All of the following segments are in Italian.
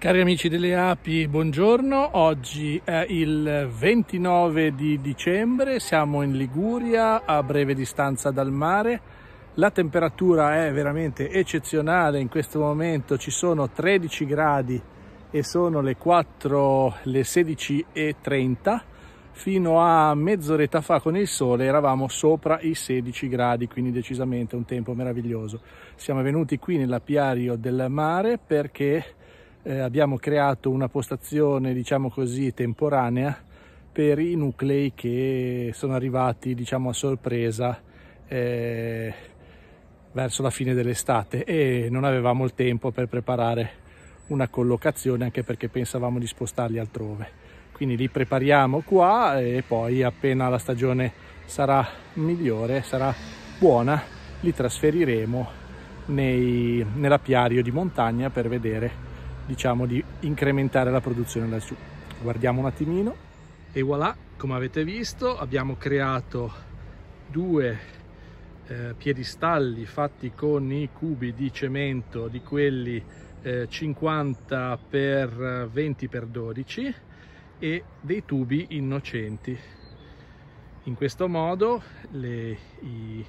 Cari amici delle api, buongiorno. Oggi è il 29 di dicembre, siamo in Liguria, a breve distanza dal mare. La temperatura è veramente eccezionale, in questo momento ci sono 13 gradi e sono le 4, le 16.30. Fino a mezz'oretta fa con il sole eravamo sopra i 16 gradi, quindi decisamente un tempo meraviglioso. Siamo venuti qui nell'apiario del mare perché eh, abbiamo creato una postazione diciamo così temporanea per i nuclei che sono arrivati diciamo a sorpresa eh, verso la fine dell'estate e non avevamo il tempo per preparare una collocazione anche perché pensavamo di spostarli altrove quindi li prepariamo qua e poi appena la stagione sarà migliore sarà buona li trasferiremo nell'apiario di montagna per vedere diciamo di incrementare la produzione lassù. Guardiamo un attimino e voilà, come avete visto abbiamo creato due eh, piedistalli fatti con i cubi di cemento di quelli eh, 50 x 20 x 12 e dei tubi innocenti. In questo modo le, i,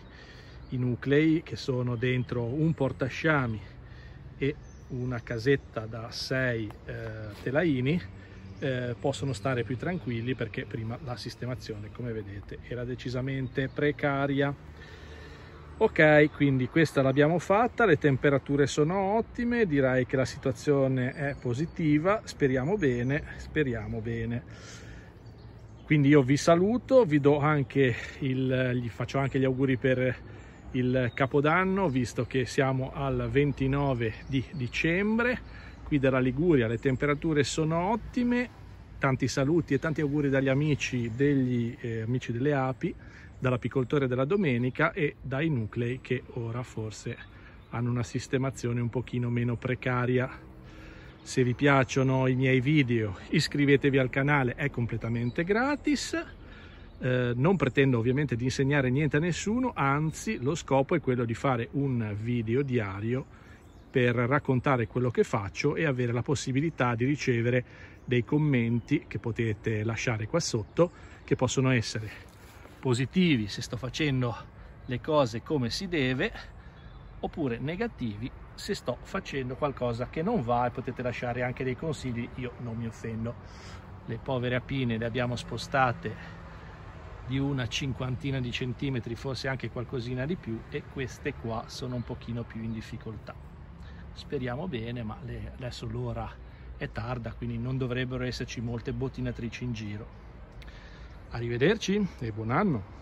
i nuclei che sono dentro un portasciami e una casetta da 6 eh, telaini eh, possono stare più tranquilli perché prima la sistemazione come vedete era decisamente precaria ok quindi questa l'abbiamo fatta le temperature sono ottime direi che la situazione è positiva speriamo bene speriamo bene quindi io vi saluto vi do anche il, gli faccio anche gli auguri per il capodanno visto che siamo al 29 di dicembre qui dalla Liguria le temperature sono ottime tanti saluti e tanti auguri dagli amici degli eh, amici delle api dall'apicoltore della domenica e dai nuclei che ora forse hanno una sistemazione un pochino meno precaria se vi piacciono i miei video iscrivetevi al canale è completamente gratis eh, non pretendo ovviamente di insegnare niente a nessuno, anzi lo scopo è quello di fare un video diario per raccontare quello che faccio e avere la possibilità di ricevere dei commenti che potete lasciare qua sotto, che possono essere positivi se sto facendo le cose come si deve, oppure negativi se sto facendo qualcosa che non va e potete lasciare anche dei consigli, io non mi offendo. Le povere apine le abbiamo spostate di una cinquantina di centimetri, forse anche qualcosina di più, e queste qua sono un pochino più in difficoltà. Speriamo bene, ma le, adesso l'ora è tarda, quindi non dovrebbero esserci molte bottinatrici in giro. Arrivederci e buon anno!